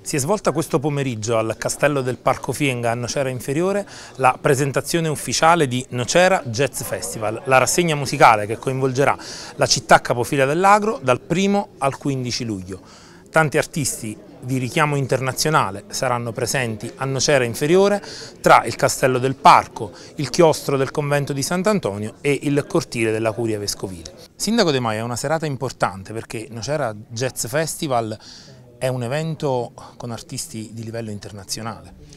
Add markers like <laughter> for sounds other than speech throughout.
Si è svolta questo pomeriggio al Castello del Parco Fienga a Nocera Inferiore la presentazione ufficiale di Nocera Jazz Festival, la rassegna musicale che coinvolgerà la città capofila dell'Agro dal 1 al 15 luglio. Tanti artisti di richiamo internazionale saranno presenti a Nocera Inferiore tra il Castello del Parco, il chiostro del convento di Sant'Antonio e il cortile della Curia Vescovile. Sindaco De Maio è una serata importante perché Nocera Jazz Festival è un evento con artisti di livello internazionale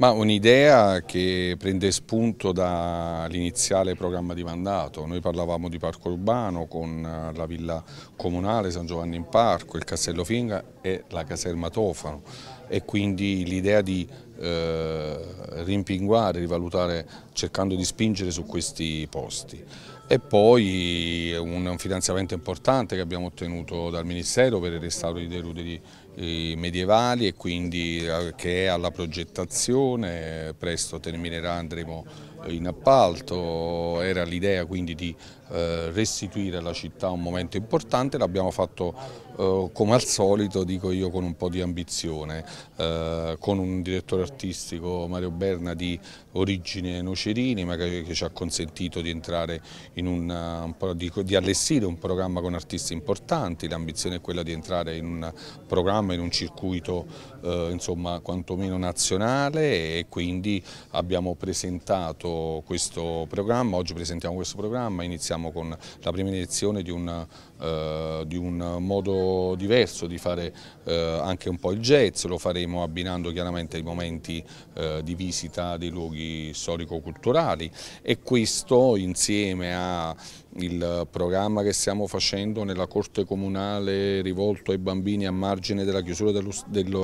ma un'idea che prende spunto dall'iniziale programma di mandato. Noi parlavamo di parco urbano con eh, la villa comunale San Giovanni in Parco, il Castello Finga e la caserma Tofano e quindi l'idea di eh, rimpinguare, rivalutare cercando di spingere su questi posti. E poi un finanziamento importante che abbiamo ottenuto dal Ministero per il restauro dei ruderi eh, medievali e quindi eh, che è alla progettazione, presto terminerà, andremo in appalto, era l'idea quindi di eh, restituire alla città un momento importante, l'abbiamo fatto eh, come al solito, dico io, con un po' di ambizione, eh, con un direttore artistico Mario Berna di origine Nocerini ma che, ci ha consentito di entrare in una, un, eh, po di, di allestire un programma con artisti importanti, l'ambizione è quella di entrare in un programma, in un circuito eh, insomma quantomeno nazionale e quindi abbiamo presentato questo programma, oggi presentiamo questo programma, iniziamo con la prima edizione di un eh, di un modo diverso di fare eh, anche un po' il jazz, lo faremo abbinando chiaramente i momenti eh, di visita dei luoghi storico-culturali e questo insieme a il programma che stiamo facendo nella Corte Comunale rivolto ai bambini a margine della chiusura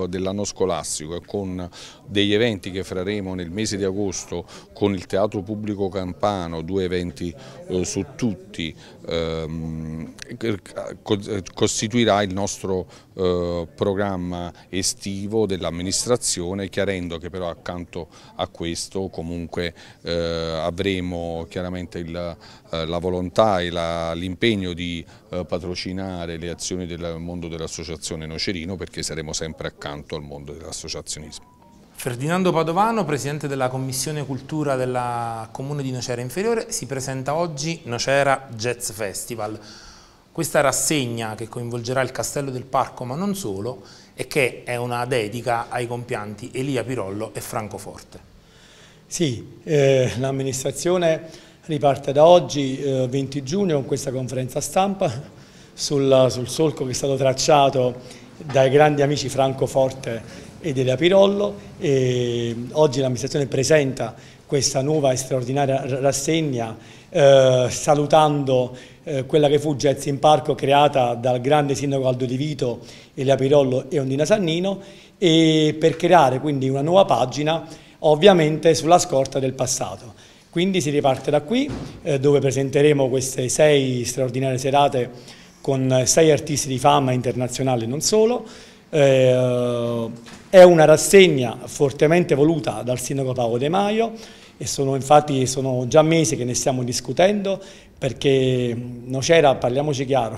dell'anno scolastico e con degli eventi che faremo nel mese di agosto con il Teatro Pubblico Campano, due eventi eh, su tutti, ehm, eh, eh, costituirà il nostro eh, programma estivo dell'amministrazione, chiarendo che però accanto a questo comunque eh, avremo chiaramente il, eh, la volontà e l'impegno di eh, patrocinare le azioni del mondo dell'associazione Nocerino perché saremo sempre accanto al mondo dell'associazionismo. Ferdinando Padovano, presidente della Commissione Cultura della Comune di Nocera Inferiore, si presenta oggi Nocera Jazz Festival questa rassegna che coinvolgerà il Castello del Parco, ma non solo, e che è una dedica ai compianti Elia Pirollo e Francoforte. Sì, eh, l'amministrazione riparte da oggi, eh, 20 giugno, con questa conferenza stampa sul, sul solco che è stato tracciato dai grandi amici Francoforte ed Elia Pirollo. E oggi l'amministrazione presenta questa nuova e straordinaria rassegna, eh, salutando eh, quella che fu Jazz in Parco creata dal grande sindaco Aldo Di Vito, Elia Pirollo e Ondina Sannino, e per creare quindi una nuova pagina, ovviamente sulla scorta del passato. Quindi si riparte da qui, eh, dove presenteremo queste sei straordinarie serate con eh, sei artisti di fama internazionale e non solo, eh, eh, è una rassegna fortemente voluta dal sindaco Paolo De Maio e sono infatti sono già mesi che ne stiamo discutendo perché Nocera, parliamoci chiaro,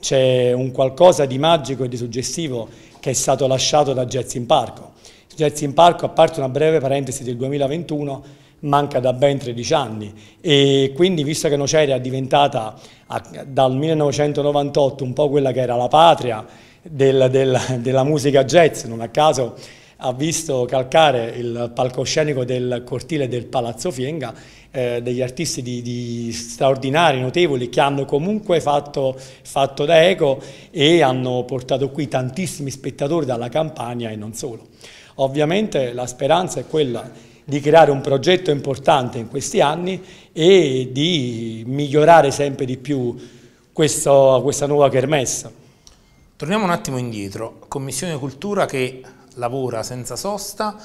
<laughs> c'è un qualcosa di magico e di suggestivo che è stato lasciato da Jazz in Parco. Jazz in Parco, a parte una breve parentesi del 2021, manca da ben 13 anni e quindi visto che Nocera è diventata dal 1998 un po' quella che era la patria della, della, della musica jazz, non a caso ha visto calcare il palcoscenico del cortile del Palazzo Fienga eh, degli artisti di, di, straordinari, notevoli, che hanno comunque fatto, fatto, da eco e hanno portato qui tantissimi spettatori dalla campagna e non solo. Ovviamente la speranza è quella di creare un progetto importante in questi anni e di migliorare sempre di più questo, questa nuova kermessa. Torniamo un attimo indietro, Commissione Cultura che lavora senza sosta,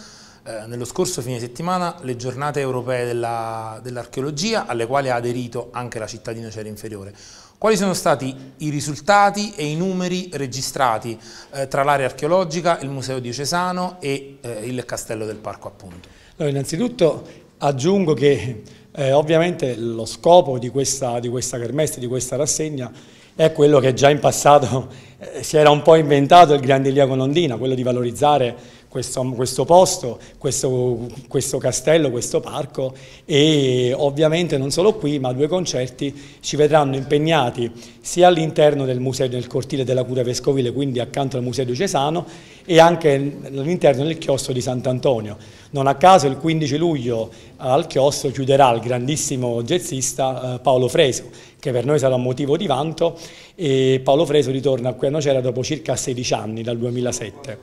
eh, nello scorso fine settimana le giornate europee dell'archeologia dell alle quali ha aderito anche la città di Nocera Inferiore. Quali sono stati i risultati e i numeri registrati eh, tra l'area archeologica, il Museo Diocesano e eh, il Castello del Parco appunto? Allora, innanzitutto aggiungo che eh, ovviamente lo scopo di questa, di questa kermesse, di questa rassegna è quello che già in passato eh, si era un po' inventato il Grande Elia con Ondina, quello di valorizzare questo, questo posto, questo, questo, castello, questo parco e ovviamente non solo qui ma due concerti ci vedranno impegnati sia all'interno del museo del cortile della cura vescovile quindi accanto al museo diocesano e anche all'interno del chiostro di Sant'Antonio. Non a caso il 15 luglio eh, al chiostro chiuderà il grandissimo jazzista eh, Paolo Freso, che per noi sarà un motivo di vanto e Paolo Freso ritorna qui a Nocera dopo circa 16 anni, dal 2007.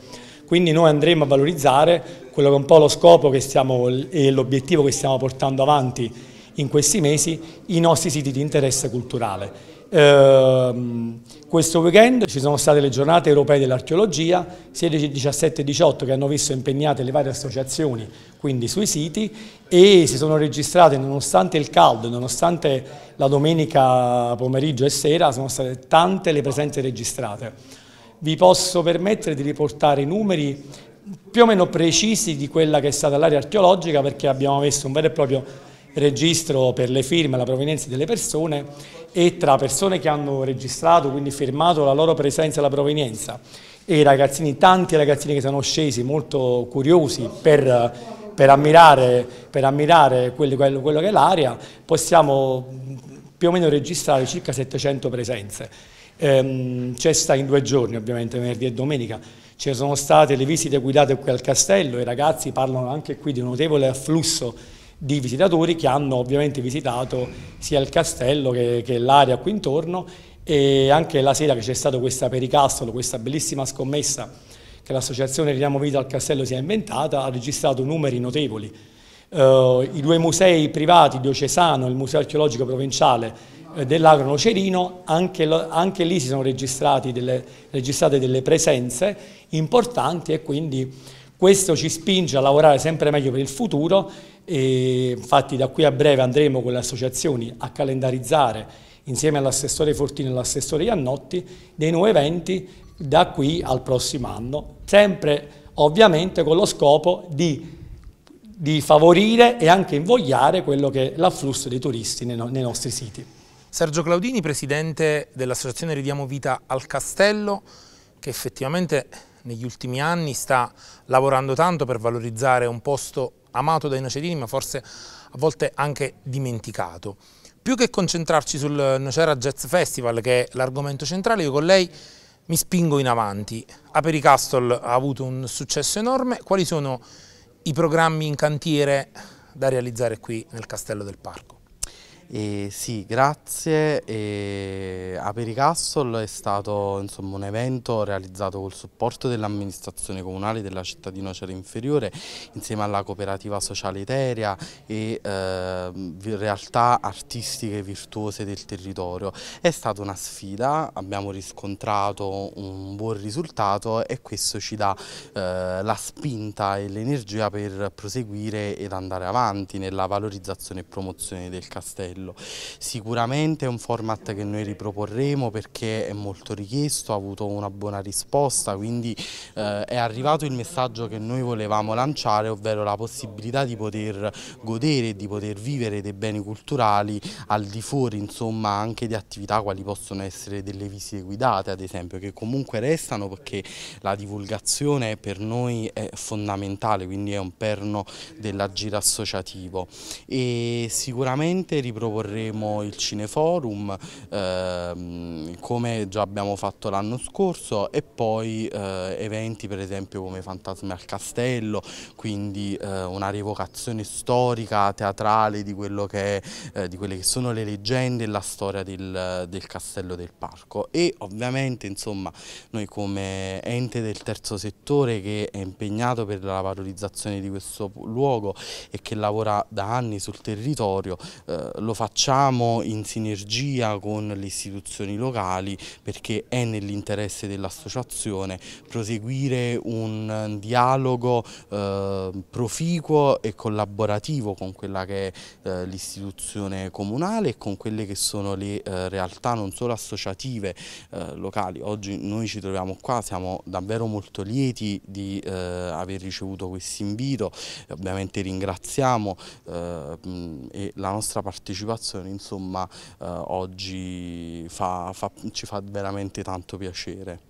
Quindi noi andremo a valorizzare quello che è un po' lo scopo stiamo, e l'obiettivo che stiamo portando avanti in questi mesi, i nostri siti di interesse culturale. Ehm, questo weekend ci sono state le giornate europee dell'archeologia, 16, 17 e 18 che hanno visto impegnate le varie associazioni, quindi sui siti, e si sono registrate, nonostante il caldo, nonostante la domenica pomeriggio e sera, sono state tante le presenze registrate. Vi posso permettere di riportare i numeri più o meno precisi di quella che è stata l'area archeologica perché abbiamo messo un vero e proprio registro per le firme, la provenienza delle persone e tra persone che hanno registrato, quindi firmato la loro presenza e la provenienza e ragazzini, tanti ragazzini che sono scesi molto curiosi per, per ammirare, per ammirare quelli, quello, quello che è l'area, possiamo più o meno registrare circa 700 presenze. Ehm, c'è stata in due giorni, ovviamente, venerdì e domenica, ci sono state le visite guidate qui al castello, i ragazzi parlano anche qui di un notevole afflusso di visitatori che hanno ovviamente visitato sia il castello che, che l'area qui intorno e anche la sera che c'è stata questa pericastolo, questa bellissima scommessa che l'associazione Riamo Vita al Castello si è inventata, ha registrato numeri notevoli. Uh, I due musei privati, Diocesano e il Museo Archeologico Provinciale eh, dell'Agrono Cerino, anche, anche, lì si sono delle, registrate delle presenze importanti e quindi questo ci spinge a lavorare sempre meglio per il futuro e infatti da qui a breve andremo con le associazioni a calendarizzare insieme all'assessore Fortino e all'assessore Iannotti dei nuovi eventi da qui al prossimo anno, sempre ovviamente con lo scopo di, di favorire e anche invogliare quello che è l'afflusso dei turisti nei, nei nostri siti. Sergio Claudini, presidente dell'associazione Ridiamo Vita al Castello, che effettivamente negli ultimi anni sta lavorando tanto per valorizzare un posto amato dai nocerini ma forse a volte anche dimenticato. Più che concentrarci sul Nocera Jazz Festival che è l'argomento centrale, io con lei mi spingo in avanti. Aperi Castle ha avuto un successo enorme, quali sono i programmi in cantiere da realizzare qui nel Castello del Parco? E sì, grazie. E Aperi Castle è stato insomma, un evento realizzato col supporto dell'amministrazione comunale della città di Nocera Inferiore insieme alla cooperativa sociale Eteria e eh, realtà artistiche virtuose del territorio. È stata una sfida, abbiamo riscontrato un buon risultato e questo ci dà eh, la spinta e l'energia per proseguire ed andare avanti nella valorizzazione e promozione del castello quello. Sicuramente è un format che noi riproporremo perché è molto richiesto, ha avuto una buona risposta, quindi eh, è arrivato il messaggio che noi volevamo lanciare, ovvero la possibilità di poter godere, di poter vivere dei beni culturali al di fuori insomma anche di attività quali possono essere delle visite guidate ad esempio, che comunque restano perché la divulgazione per noi è fondamentale, quindi è un perno dell'agire associativo e sicuramente riproporremo proporremo il Cineforum, ehm, come già abbiamo fatto l'anno scorso, e poi eh, eventi per esempio come Fantasmi al Castello, quindi eh, una rievocazione storica, teatrale di, quello che, eh, di, quelle che sono le leggende e la storia del, del Castello del Parco. E ovviamente insomma noi come ente del terzo settore che è impegnato per la valorizzazione di questo luogo e che lavora da anni sul territorio eh, lo facciamo in sinergia con le istituzioni locali perché è nell'interesse dell'associazione proseguire un dialogo eh, proficuo e collaborativo con quella che è eh, l'istituzione comunale e con quelle che sono le eh, realtà non solo associative eh, locali. Oggi noi ci troviamo qua, siamo davvero molto lieti di eh, aver ricevuto questo invito, ovviamente ringraziamo eh, e la nostra partecipazione partecipazione insomma, eh, oggi fa, fa, ci fa veramente tanto piacere.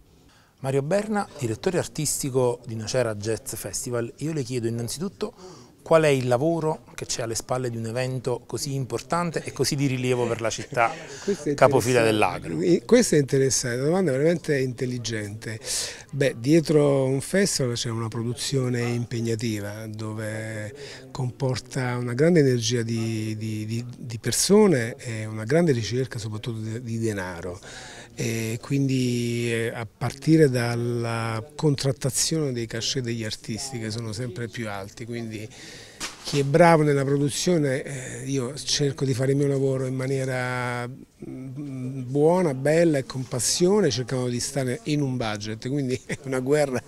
Mario Berna, direttore artistico di Nocera Jazz Festival, io le chiedo innanzitutto qual è il lavoro che c'è alle spalle di un evento così importante e così di rilievo per la città capofila dell'Agro? Questa è interessante, una domanda veramente intelligente. Beh, dietro un festival c'è una produzione impegnativa dove comporta una grande energia di, di, di persone e una grande ricerca soprattutto di denaro. E quindi eh, a partire dalla contrattazione dei cachet degli artisti che sono sempre più alti, quindi chi è bravo nella produzione, eh, io cerco di fare il mio lavoro in maniera mm, buona, bella e con passione, cercando di stare in un budget, quindi <laughs> è una guerra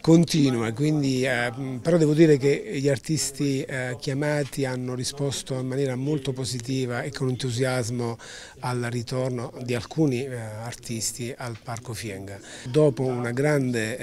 continua, quindi, eh, mm, però devo dire che gli artisti eh, chiamati hanno risposto in maniera molto positiva e con entusiasmo al ritorno di alcuni eh, artisti al Parco Fienga. Dopo una grande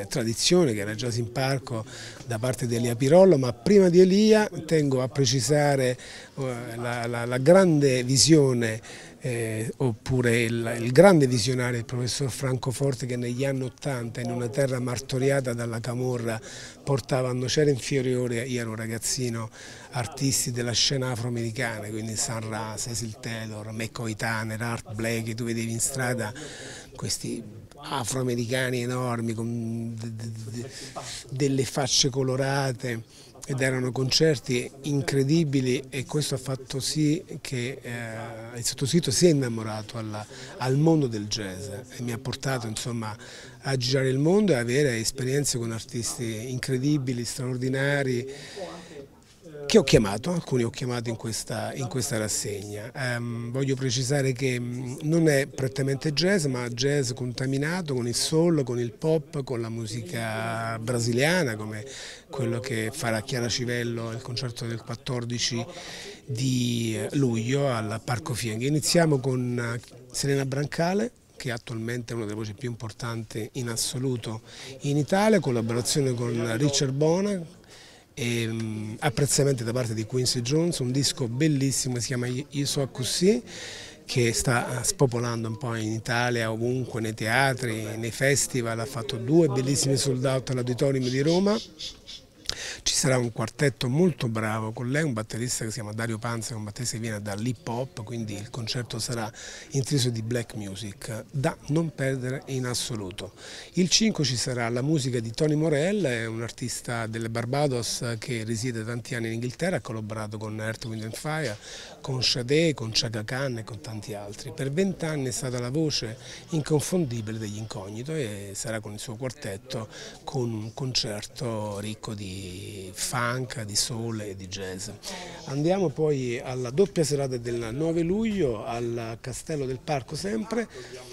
eh, tradizione che era già in parco da parte dell'Ia Pirollo, ma prima di D'Elia, tengo a precisare eh, la, la, la grande visione eh, oppure il, il, grande visionario, del professor Francoforte che negli anni Ottanta in una terra martoriata dalla Camorra portava a Nocera Inferiore, io ero un ragazzino, artisti della scena afroamericana, quindi San Ra, Cecil Taylor, McCoy Tanner, Art Blakey, tu vedevi in strada questi afroamericani enormi con delle facce colorate ed erano concerti incredibili e questo ha fatto sì che eh, il sottoscritto si è innamorato alla, al mondo del jazz e mi ha portato insomma, a girare il mondo e avere esperienze con artisti incredibili, straordinari che ho chiamato, alcuni ho chiamato in questa, in questa rassegna. Um, voglio precisare che mm, non è prettamente jazz, ma jazz contaminato con il soul, con il pop, con la musica brasiliana, come quello che farà Chiara Civello al concerto del 14 di eh, luglio al Parco Fienghe. Iniziamo con eh, Serena Brancale che attualmente è una delle voci più importanti in assoluto in Italia, collaborazione con Richard Bona, e ehm, apprezzamenti da parte di Quincy Jones, un disco bellissimo, si chiama Io So Così, che sta eh, spopolando un po' in Italia, ovunque, nei teatri, nei festival, ha fatto due bellissimi sold out all'Auditorium di Roma ci sarà un quartetto molto bravo con lei, un batterista che si chiama Dario Panza, che è un batterista che viene dall'hip hop, quindi il concerto sarà intriso di black music, da non perdere in assoluto. Il 5 ci sarà la musica di Tony Morell, è un artista delle Barbados che risiede da tanti anni in Inghilterra, ha collaborato con Earth, Wind and Fire, con Sade, con Chaka Khan e con tanti altri. Per vent'anni è stata la voce inconfondibile degli incognito e sarà con il suo quartetto con un concerto ricco di funk, di soul e di jazz. Andiamo poi alla doppia serata del 9 luglio al Castello del Parco sempre,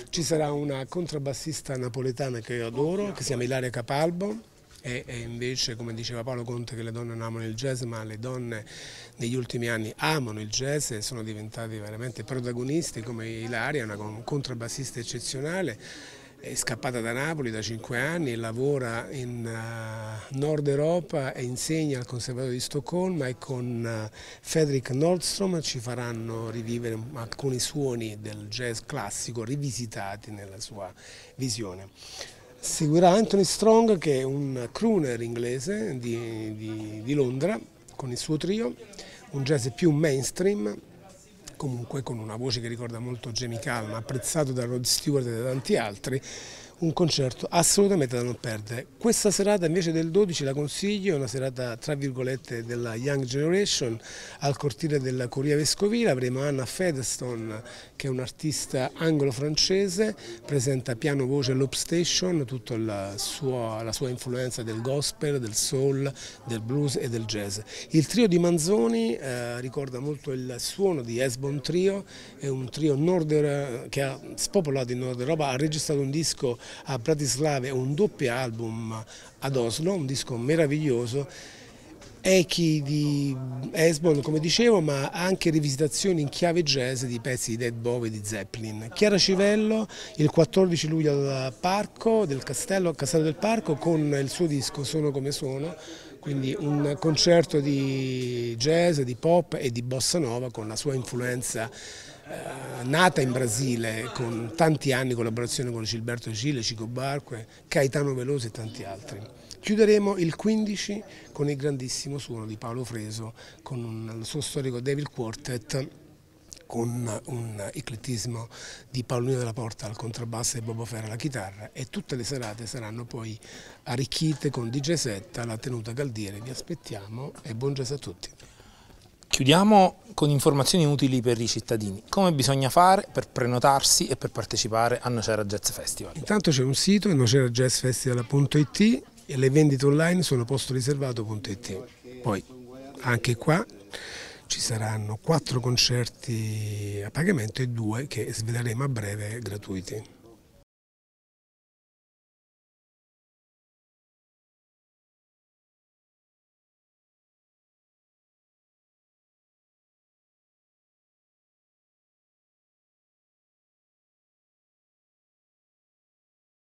ci sarà una contrabbassista napoletana che io adoro, che si chiama Ilaria Capalbo, e, invece come diceva Paolo Conte che le donne non amano il jazz ma le donne negli ultimi anni amano il jazz e sono diventate veramente protagonisti come Ilaria, una contrabbassista eccezionale è scappata da Napoli da 5 anni, lavora in uh, Nord Europa e insegna al Conservatorio di Stoccolma e con uh, Fredrik Nordstrom ci faranno rivivere alcuni suoni del jazz classico rivisitati nella sua visione. Seguirà Anthony Strong che è un crooner inglese di, di, di Londra con il suo trio, un jazz più mainstream comunque con una voce che ricorda molto Jamie Calma, apprezzato da Rod Stewart e da tanti altri, un concerto assolutamente da non perdere. Questa serata invece del 12 la consiglio, è una serata tra virgolette della Young Generation al cortile della Curia Vescovile, avremo Anna Featherstone che è un'artista anglo-francese, presenta piano voce Loop Station, tutta la sua, la sua, influenza del gospel, del soul, del blues e del jazz. Il trio di Manzoni eh, ricorda molto il suono di Esbon Trio, è un trio nord che ha spopolato in Nord Europa, ha registrato un disco a Bratislava, un doppio album ad Oslo, un disco meraviglioso echi di Esbon, come dicevo, ma anche rivisitazioni in chiave jazz di pezzi di Dead Bowie e di Zeppelin. Chiara Civello il 14 luglio al Parco del Castello, Castello del Parco con il suo disco Sono come sono, quindi un concerto di jazz, di pop e di bossa nova con la sua influenza eh, nata in Brasile con tanti anni di collaborazione con Gilberto Gile, Cico Barque, Caetano Veloso e tanti altri. Chiuderemo il 15 con il grandissimo suono di Paolo Freso, con il suo storico Devil Quartet, con un eclettismo di Paolino della Porta al contrabbasso e Bobo Ferra alla chitarra e tutte le serate saranno poi arricchite con DJ Setta, la tenuta Galdiere. Vi aspettiamo e buon jazz a tutti. Chiudiamo con informazioni utili per i cittadini. Come bisogna fare per prenotarsi e per partecipare a Nocera Jazz Festival? Intanto c'è un sito, nocerajazzfestival.it e le vendite online sono postoliservato.it. Poi anche qua ci saranno quattro concerti a pagamento e due che sveleremo a breve gratuiti.